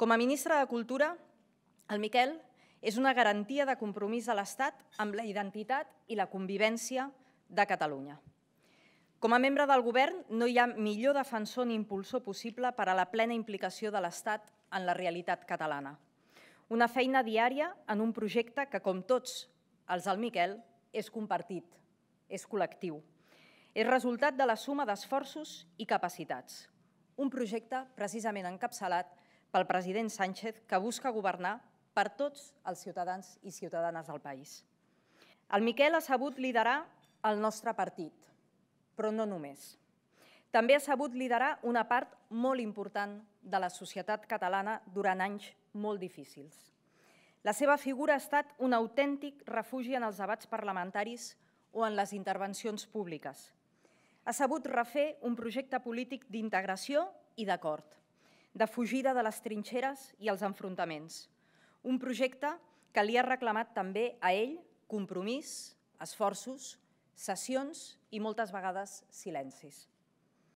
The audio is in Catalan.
Com a ministre de Cultura, el Miquel és una garantia de compromís de l'Estat amb la identitat i la convivència de Catalunya. Com a membre del govern, no hi ha millor defensor ni impulsor possible per a la plena implicació de l'Estat en la realitat catalana. Una feina diària en un projecte que, com tots els del Miquel, és compartit, és col·lectiu. És resultat de la suma d'esforços i capacitats. Un projecte precisament encapçalat pel president Sánchez que busca governar per tots els ciutadans i ciutadanes del país. El Miquel ha sabut liderar el nostre partit, però no només. També ha sabut liderar una part molt important de la societat catalana durant anys molt difícils. La seva figura ha estat un autèntic refugi en els debats parlamentaris o en les intervencions públiques. Ha sabut refer un projecte polític d'integració i d'acord de fugida de les trinxeres i els enfrontaments. Un projecte que li ha reclamat també a ell compromís, esforços, sessions i moltes vegades silencis.